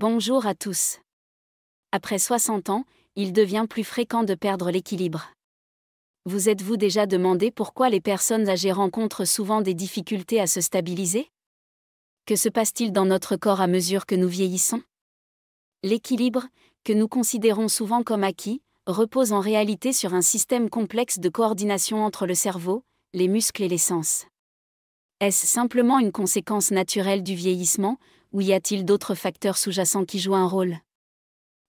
Bonjour à tous. Après 60 ans, il devient plus fréquent de perdre l'équilibre. Vous êtes-vous déjà demandé pourquoi les personnes âgées rencontrent souvent des difficultés à se stabiliser Que se passe-t-il dans notre corps à mesure que nous vieillissons L'équilibre, que nous considérons souvent comme acquis, repose en réalité sur un système complexe de coordination entre le cerveau, les muscles et les sens. Est-ce simplement une conséquence naturelle du vieillissement, ou y a-t-il d'autres facteurs sous-jacents qui jouent un rôle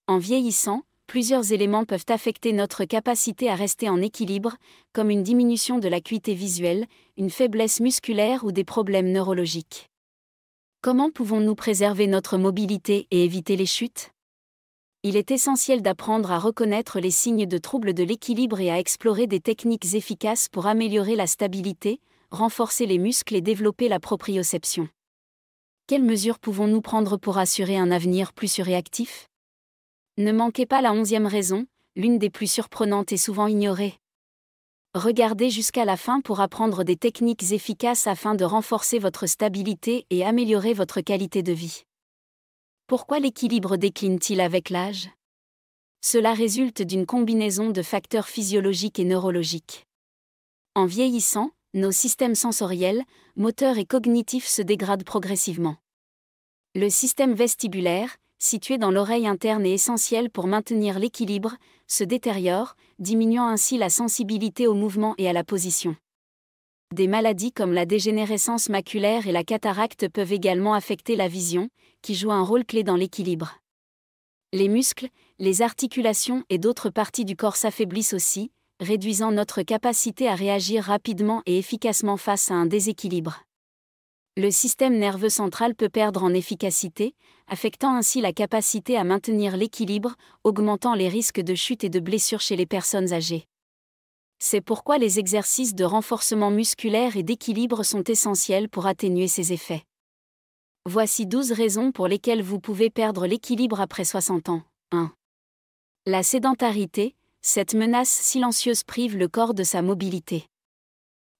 En vieillissant, plusieurs éléments peuvent affecter notre capacité à rester en équilibre, comme une diminution de l'acuité visuelle, une faiblesse musculaire ou des problèmes neurologiques. Comment pouvons-nous préserver notre mobilité et éviter les chutes Il est essentiel d'apprendre à reconnaître les signes de troubles de l'équilibre et à explorer des techniques efficaces pour améliorer la stabilité, renforcer les muscles et développer la proprioception. Quelles mesures pouvons-nous prendre pour assurer un avenir plus surréactif Ne manquez pas la onzième raison, l'une des plus surprenantes et souvent ignorée. Regardez jusqu'à la fin pour apprendre des techniques efficaces afin de renforcer votre stabilité et améliorer votre qualité de vie. Pourquoi l'équilibre décline-t-il avec l'âge Cela résulte d'une combinaison de facteurs physiologiques et neurologiques. En vieillissant, nos systèmes sensoriels, moteurs et cognitifs se dégradent progressivement. Le système vestibulaire, situé dans l'oreille interne et essentiel pour maintenir l'équilibre, se détériore, diminuant ainsi la sensibilité au mouvement et à la position. Des maladies comme la dégénérescence maculaire et la cataracte peuvent également affecter la vision, qui joue un rôle clé dans l'équilibre. Les muscles, les articulations et d'autres parties du corps s'affaiblissent aussi, réduisant notre capacité à réagir rapidement et efficacement face à un déséquilibre. Le système nerveux central peut perdre en efficacité, affectant ainsi la capacité à maintenir l'équilibre, augmentant les risques de chute et de blessures chez les personnes âgées. C'est pourquoi les exercices de renforcement musculaire et d'équilibre sont essentiels pour atténuer ces effets. Voici 12 raisons pour lesquelles vous pouvez perdre l'équilibre après 60 ans. 1. La sédentarité, cette menace silencieuse prive le corps de sa mobilité.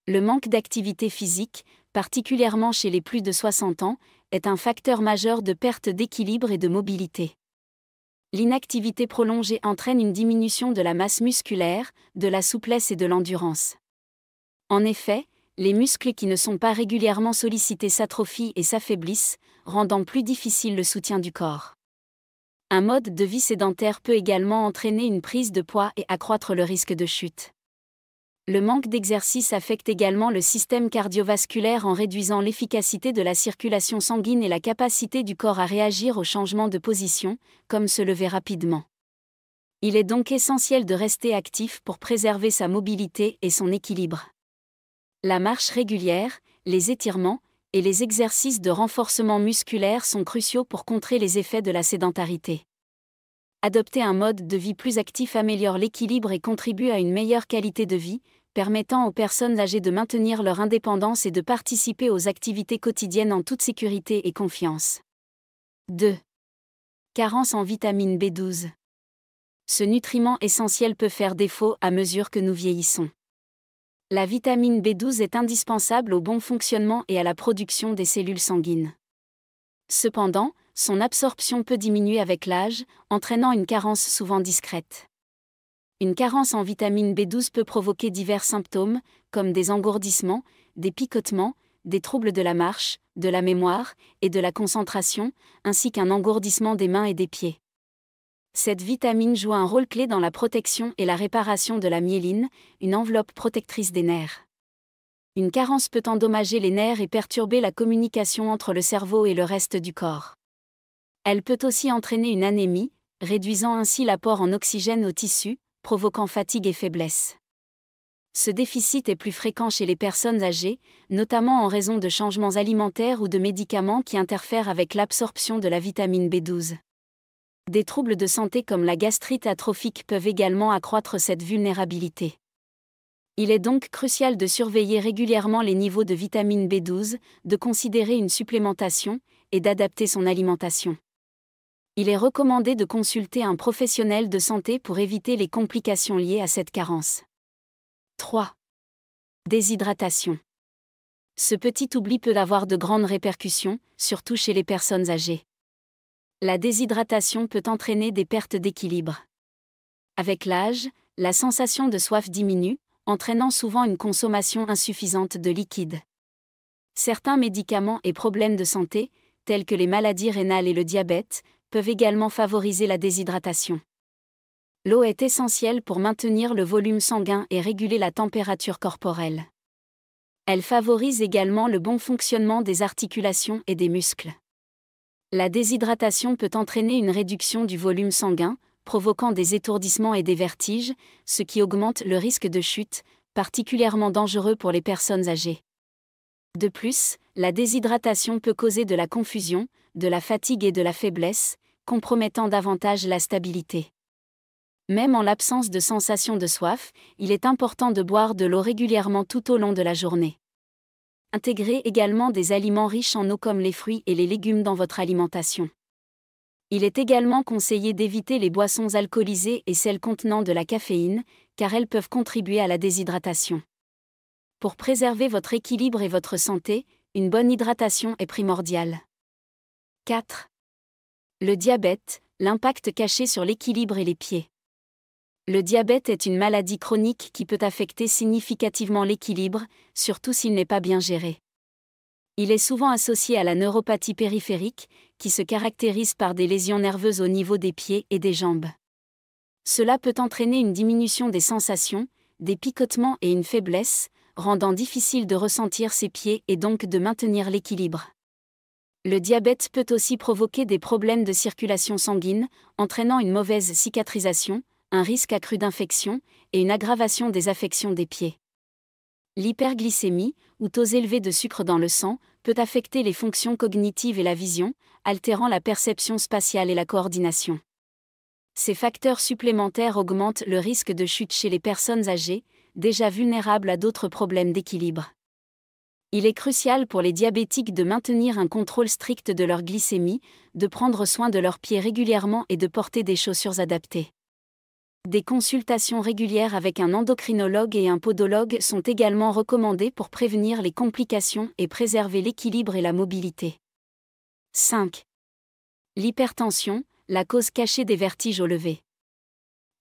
Le manque d'activité physique, particulièrement chez les plus de 60 ans, est un facteur majeur de perte d'équilibre et de mobilité. L'inactivité prolongée entraîne une diminution de la masse musculaire, de la souplesse et de l'endurance. En effet, les muscles qui ne sont pas régulièrement sollicités s'atrophient et s'affaiblissent, rendant plus difficile le soutien du corps. Un mode de vie sédentaire peut également entraîner une prise de poids et accroître le risque de chute. Le manque d'exercice affecte également le système cardiovasculaire en réduisant l'efficacité de la circulation sanguine et la capacité du corps à réagir aux changements de position, comme se lever rapidement. Il est donc essentiel de rester actif pour préserver sa mobilité et son équilibre. La marche régulière, les étirements, et les exercices de renforcement musculaire sont cruciaux pour contrer les effets de la sédentarité. Adopter un mode de vie plus actif améliore l'équilibre et contribue à une meilleure qualité de vie, permettant aux personnes âgées de maintenir leur indépendance et de participer aux activités quotidiennes en toute sécurité et confiance. 2. Carence en vitamine B12. Ce nutriment essentiel peut faire défaut à mesure que nous vieillissons. La vitamine B12 est indispensable au bon fonctionnement et à la production des cellules sanguines. Cependant, son absorption peut diminuer avec l'âge, entraînant une carence souvent discrète. Une carence en vitamine B12 peut provoquer divers symptômes, comme des engourdissements, des picotements, des troubles de la marche, de la mémoire et de la concentration, ainsi qu'un engourdissement des mains et des pieds. Cette vitamine joue un rôle clé dans la protection et la réparation de la myéline, une enveloppe protectrice des nerfs. Une carence peut endommager les nerfs et perturber la communication entre le cerveau et le reste du corps. Elle peut aussi entraîner une anémie, réduisant ainsi l'apport en oxygène aux tissus, provoquant fatigue et faiblesse. Ce déficit est plus fréquent chez les personnes âgées, notamment en raison de changements alimentaires ou de médicaments qui interfèrent avec l'absorption de la vitamine B12. Des troubles de santé comme la gastrite atrophique peuvent également accroître cette vulnérabilité. Il est donc crucial de surveiller régulièrement les niveaux de vitamine B12, de considérer une supplémentation et d'adapter son alimentation. Il est recommandé de consulter un professionnel de santé pour éviter les complications liées à cette carence. 3. Déshydratation. Ce petit oubli peut avoir de grandes répercussions, surtout chez les personnes âgées la déshydratation peut entraîner des pertes d'équilibre. Avec l'âge, la sensation de soif diminue, entraînant souvent une consommation insuffisante de liquide. Certains médicaments et problèmes de santé, tels que les maladies rénales et le diabète, peuvent également favoriser la déshydratation. L'eau est essentielle pour maintenir le volume sanguin et réguler la température corporelle. Elle favorise également le bon fonctionnement des articulations et des muscles. La déshydratation peut entraîner une réduction du volume sanguin, provoquant des étourdissements et des vertiges, ce qui augmente le risque de chute, particulièrement dangereux pour les personnes âgées. De plus, la déshydratation peut causer de la confusion, de la fatigue et de la faiblesse, compromettant davantage la stabilité. Même en l'absence de sensation de soif, il est important de boire de l'eau régulièrement tout au long de la journée. Intégrez également des aliments riches en eau comme les fruits et les légumes dans votre alimentation. Il est également conseillé d'éviter les boissons alcoolisées et celles contenant de la caféine, car elles peuvent contribuer à la déshydratation. Pour préserver votre équilibre et votre santé, une bonne hydratation est primordiale. 4. Le diabète, l'impact caché sur l'équilibre et les pieds. Le diabète est une maladie chronique qui peut affecter significativement l'équilibre, surtout s'il n'est pas bien géré. Il est souvent associé à la neuropathie périphérique, qui se caractérise par des lésions nerveuses au niveau des pieds et des jambes. Cela peut entraîner une diminution des sensations, des picotements et une faiblesse, rendant difficile de ressentir ses pieds et donc de maintenir l'équilibre. Le diabète peut aussi provoquer des problèmes de circulation sanguine, entraînant une mauvaise cicatrisation, un risque accru d'infection et une aggravation des affections des pieds. L'hyperglycémie, ou taux élevé de sucre dans le sang, peut affecter les fonctions cognitives et la vision, altérant la perception spatiale et la coordination. Ces facteurs supplémentaires augmentent le risque de chute chez les personnes âgées, déjà vulnérables à d'autres problèmes d'équilibre. Il est crucial pour les diabétiques de maintenir un contrôle strict de leur glycémie, de prendre soin de leurs pieds régulièrement et de porter des chaussures adaptées. Des consultations régulières avec un endocrinologue et un podologue sont également recommandées pour prévenir les complications et préserver l'équilibre et la mobilité. 5. L'hypertension, la cause cachée des vertiges au lever.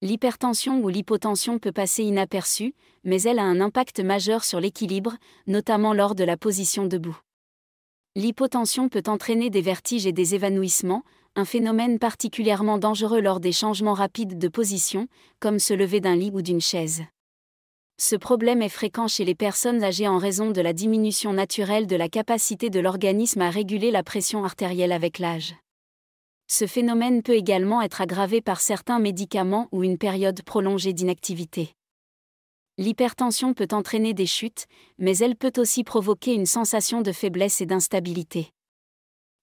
L'hypertension ou l'hypotension peut passer inaperçue, mais elle a un impact majeur sur l'équilibre, notamment lors de la position debout. L'hypotension peut entraîner des vertiges et des évanouissements, un phénomène particulièrement dangereux lors des changements rapides de position, comme se lever d'un lit ou d'une chaise. Ce problème est fréquent chez les personnes âgées en raison de la diminution naturelle de la capacité de l'organisme à réguler la pression artérielle avec l'âge. Ce phénomène peut également être aggravé par certains médicaments ou une période prolongée d'inactivité. L'hypertension peut entraîner des chutes, mais elle peut aussi provoquer une sensation de faiblesse et d'instabilité.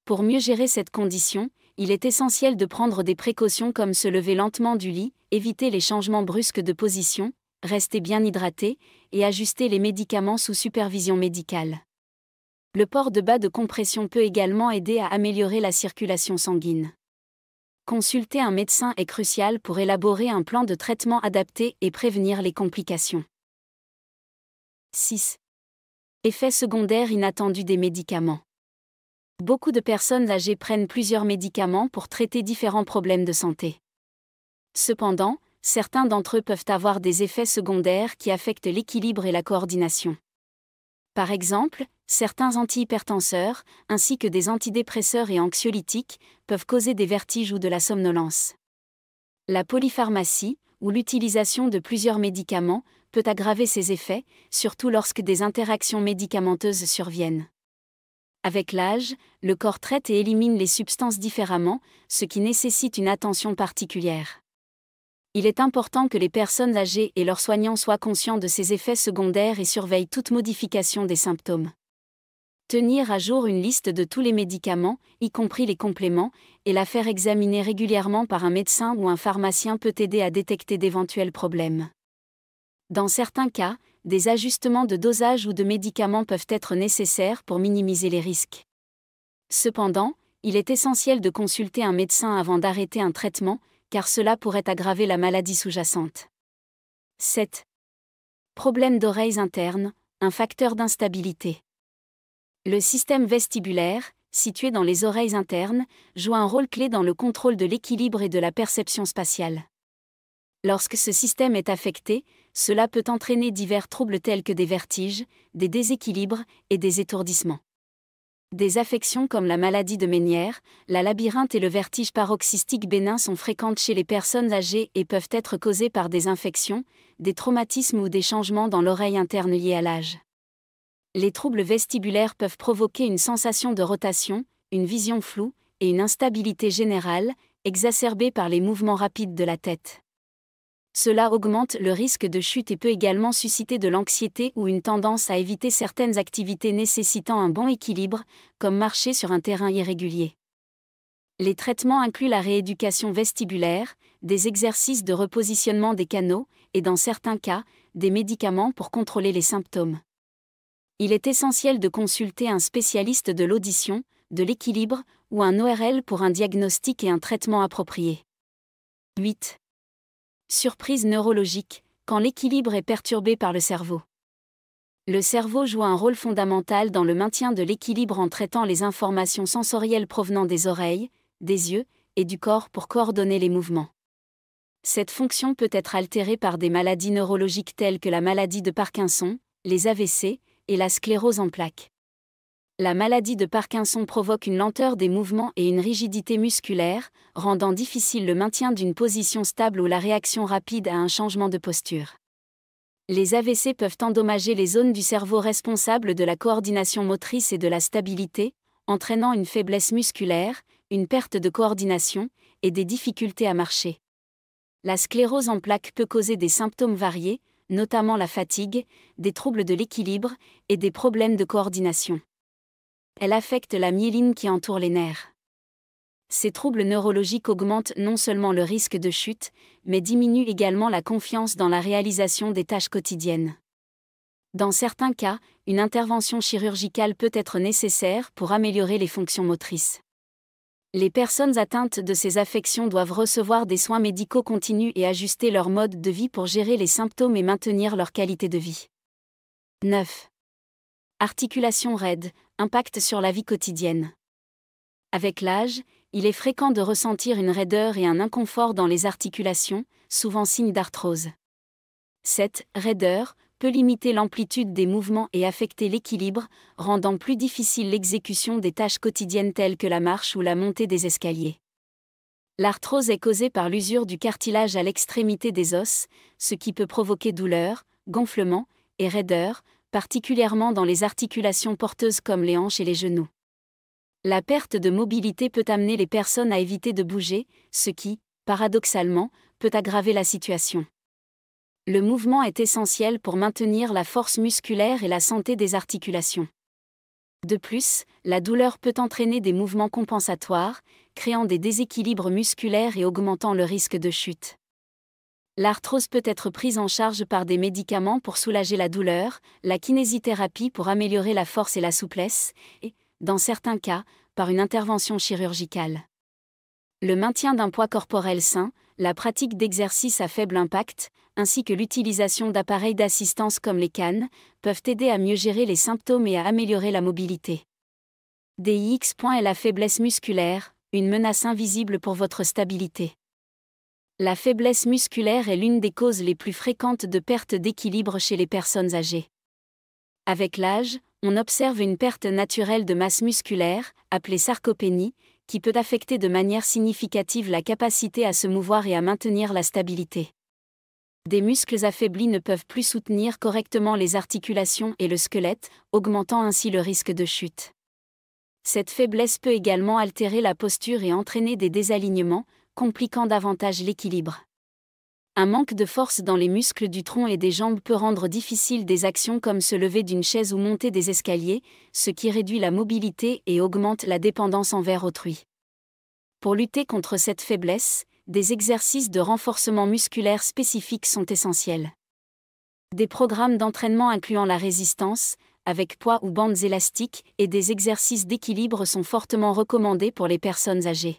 Pour mieux gérer cette condition, il est essentiel de prendre des précautions comme se lever lentement du lit, éviter les changements brusques de position, rester bien hydraté et ajuster les médicaments sous supervision médicale. Le port de bas de compression peut également aider à améliorer la circulation sanguine. Consulter un médecin est crucial pour élaborer un plan de traitement adapté et prévenir les complications. 6. Effets secondaires inattendus des médicaments beaucoup de personnes âgées prennent plusieurs médicaments pour traiter différents problèmes de santé. Cependant, certains d'entre eux peuvent avoir des effets secondaires qui affectent l'équilibre et la coordination. Par exemple, certains antihypertenseurs, ainsi que des antidépresseurs et anxiolytiques, peuvent causer des vertiges ou de la somnolence. La polypharmacie, ou l'utilisation de plusieurs médicaments, peut aggraver ces effets, surtout lorsque des interactions médicamenteuses surviennent. Avec l'âge, le corps traite et élimine les substances différemment, ce qui nécessite une attention particulière. Il est important que les personnes âgées et leurs soignants soient conscients de ces effets secondaires et surveillent toute modification des symptômes. Tenir à jour une liste de tous les médicaments, y compris les compléments, et la faire examiner régulièrement par un médecin ou un pharmacien peut aider à détecter d'éventuels problèmes. Dans certains cas, des ajustements de dosage ou de médicaments peuvent être nécessaires pour minimiser les risques. Cependant, il est essentiel de consulter un médecin avant d'arrêter un traitement, car cela pourrait aggraver la maladie sous-jacente. 7. Problèmes d'oreilles internes, un facteur d'instabilité. Le système vestibulaire, situé dans les oreilles internes, joue un rôle clé dans le contrôle de l'équilibre et de la perception spatiale. Lorsque ce système est affecté, cela peut entraîner divers troubles tels que des vertiges, des déséquilibres et des étourdissements. Des affections comme la maladie de Ménière, la labyrinthe et le vertige paroxystique bénin sont fréquentes chez les personnes âgées et peuvent être causées par des infections, des traumatismes ou des changements dans l'oreille interne liés à l'âge. Les troubles vestibulaires peuvent provoquer une sensation de rotation, une vision floue et une instabilité générale, exacerbée par les mouvements rapides de la tête. Cela augmente le risque de chute et peut également susciter de l'anxiété ou une tendance à éviter certaines activités nécessitant un bon équilibre, comme marcher sur un terrain irrégulier. Les traitements incluent la rééducation vestibulaire, des exercices de repositionnement des canaux, et dans certains cas, des médicaments pour contrôler les symptômes. Il est essentiel de consulter un spécialiste de l'audition, de l'équilibre, ou un ORL pour un diagnostic et un traitement approprié. 8. Surprise neurologique, quand l'équilibre est perturbé par le cerveau. Le cerveau joue un rôle fondamental dans le maintien de l'équilibre en traitant les informations sensorielles provenant des oreilles, des yeux et du corps pour coordonner les mouvements. Cette fonction peut être altérée par des maladies neurologiques telles que la maladie de Parkinson, les AVC et la sclérose en plaques la maladie de Parkinson provoque une lenteur des mouvements et une rigidité musculaire, rendant difficile le maintien d'une position stable ou la réaction rapide à un changement de posture. Les AVC peuvent endommager les zones du cerveau responsables de la coordination motrice et de la stabilité, entraînant une faiblesse musculaire, une perte de coordination et des difficultés à marcher. La sclérose en plaques peut causer des symptômes variés, notamment la fatigue, des troubles de l'équilibre et des problèmes de coordination. Elle affecte la myéline qui entoure les nerfs. Ces troubles neurologiques augmentent non seulement le risque de chute, mais diminuent également la confiance dans la réalisation des tâches quotidiennes. Dans certains cas, une intervention chirurgicale peut être nécessaire pour améliorer les fonctions motrices. Les personnes atteintes de ces affections doivent recevoir des soins médicaux continus et ajuster leur mode de vie pour gérer les symptômes et maintenir leur qualité de vie. 9. Articulation raide, impact sur la vie quotidienne. Avec l'âge, il est fréquent de ressentir une raideur et un inconfort dans les articulations, souvent signe d'arthrose. Cette raideur peut limiter l'amplitude des mouvements et affecter l'équilibre, rendant plus difficile l'exécution des tâches quotidiennes telles que la marche ou la montée des escaliers. L'arthrose est causée par l'usure du cartilage à l'extrémité des os, ce qui peut provoquer douleur, gonflement et raideur, particulièrement dans les articulations porteuses comme les hanches et les genoux. La perte de mobilité peut amener les personnes à éviter de bouger, ce qui, paradoxalement, peut aggraver la situation. Le mouvement est essentiel pour maintenir la force musculaire et la santé des articulations. De plus, la douleur peut entraîner des mouvements compensatoires, créant des déséquilibres musculaires et augmentant le risque de chute. L'arthrose peut être prise en charge par des médicaments pour soulager la douleur, la kinésithérapie pour améliorer la force et la souplesse, et, dans certains cas, par une intervention chirurgicale. Le maintien d'un poids corporel sain, la pratique d'exercices à faible impact, ainsi que l'utilisation d'appareils d'assistance comme les cannes, peuvent aider à mieux gérer les symptômes et à améliorer la mobilité. DIX. est la faiblesse musculaire, une menace invisible pour votre stabilité. La faiblesse musculaire est l'une des causes les plus fréquentes de perte d'équilibre chez les personnes âgées. Avec l'âge, on observe une perte naturelle de masse musculaire, appelée sarcopénie, qui peut affecter de manière significative la capacité à se mouvoir et à maintenir la stabilité. Des muscles affaiblis ne peuvent plus soutenir correctement les articulations et le squelette, augmentant ainsi le risque de chute. Cette faiblesse peut également altérer la posture et entraîner des désalignements, compliquant davantage l'équilibre. Un manque de force dans les muscles du tronc et des jambes peut rendre difficile des actions comme se lever d'une chaise ou monter des escaliers, ce qui réduit la mobilité et augmente la dépendance envers autrui. Pour lutter contre cette faiblesse, des exercices de renforcement musculaire spécifiques sont essentiels. Des programmes d'entraînement incluant la résistance, avec poids ou bandes élastiques, et des exercices d'équilibre sont fortement recommandés pour les personnes âgées.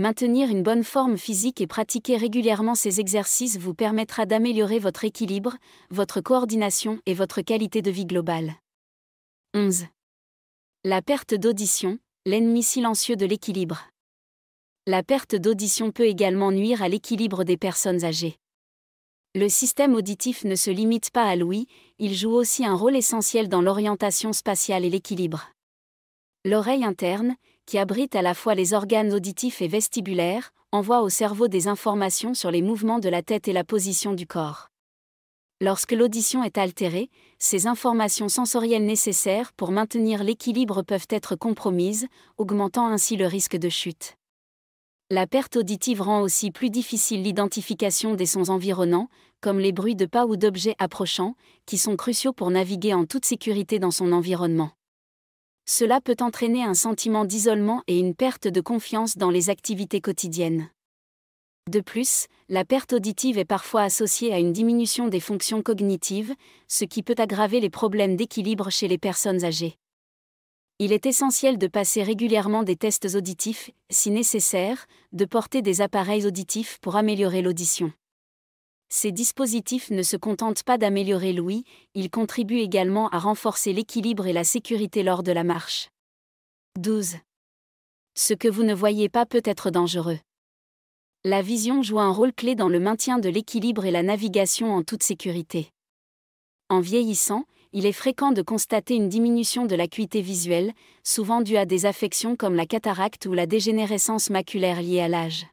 Maintenir une bonne forme physique et pratiquer régulièrement ces exercices vous permettra d'améliorer votre équilibre, votre coordination et votre qualité de vie globale. 11. La perte d'audition, l'ennemi silencieux de l'équilibre. La perte d'audition peut également nuire à l'équilibre des personnes âgées. Le système auditif ne se limite pas à l'ouïe, il joue aussi un rôle essentiel dans l'orientation spatiale et l'équilibre. L'oreille interne, qui abrite à la fois les organes auditifs et vestibulaires, envoie au cerveau des informations sur les mouvements de la tête et la position du corps. Lorsque l'audition est altérée, ces informations sensorielles nécessaires pour maintenir l'équilibre peuvent être compromises, augmentant ainsi le risque de chute. La perte auditive rend aussi plus difficile l'identification des sons environnants, comme les bruits de pas ou d'objets approchants, qui sont cruciaux pour naviguer en toute sécurité dans son environnement cela peut entraîner un sentiment d'isolement et une perte de confiance dans les activités quotidiennes. De plus, la perte auditive est parfois associée à une diminution des fonctions cognitives, ce qui peut aggraver les problèmes d'équilibre chez les personnes âgées. Il est essentiel de passer régulièrement des tests auditifs, si nécessaire, de porter des appareils auditifs pour améliorer l'audition. Ces dispositifs ne se contentent pas d'améliorer l'ouïe, ils contribuent également à renforcer l'équilibre et la sécurité lors de la marche. 12. Ce que vous ne voyez pas peut être dangereux. La vision joue un rôle clé dans le maintien de l'équilibre et la navigation en toute sécurité. En vieillissant, il est fréquent de constater une diminution de l'acuité visuelle, souvent due à des affections comme la cataracte ou la dégénérescence maculaire liée à l'âge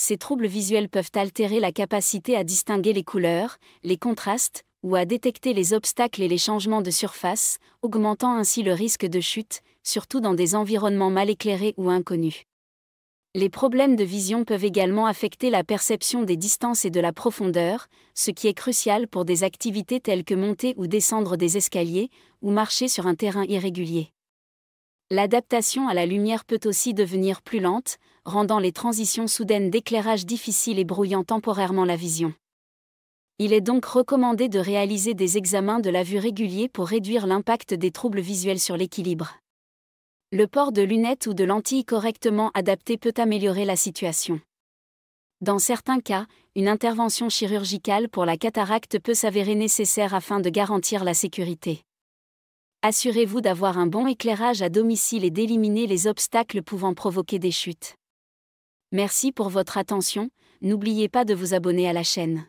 ces troubles visuels peuvent altérer la capacité à distinguer les couleurs, les contrastes, ou à détecter les obstacles et les changements de surface, augmentant ainsi le risque de chute, surtout dans des environnements mal éclairés ou inconnus. Les problèmes de vision peuvent également affecter la perception des distances et de la profondeur, ce qui est crucial pour des activités telles que monter ou descendre des escaliers, ou marcher sur un terrain irrégulier. L'adaptation à la lumière peut aussi devenir plus lente, rendant les transitions soudaines d'éclairage difficiles et brouillant temporairement la vision. Il est donc recommandé de réaliser des examens de la vue réguliers pour réduire l'impact des troubles visuels sur l'équilibre. Le port de lunettes ou de lentilles correctement adaptées peut améliorer la situation. Dans certains cas, une intervention chirurgicale pour la cataracte peut s'avérer nécessaire afin de garantir la sécurité. Assurez-vous d'avoir un bon éclairage à domicile et d'éliminer les obstacles pouvant provoquer des chutes. Merci pour votre attention, n'oubliez pas de vous abonner à la chaîne.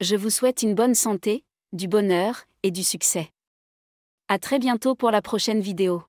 Je vous souhaite une bonne santé, du bonheur et du succès. À très bientôt pour la prochaine vidéo.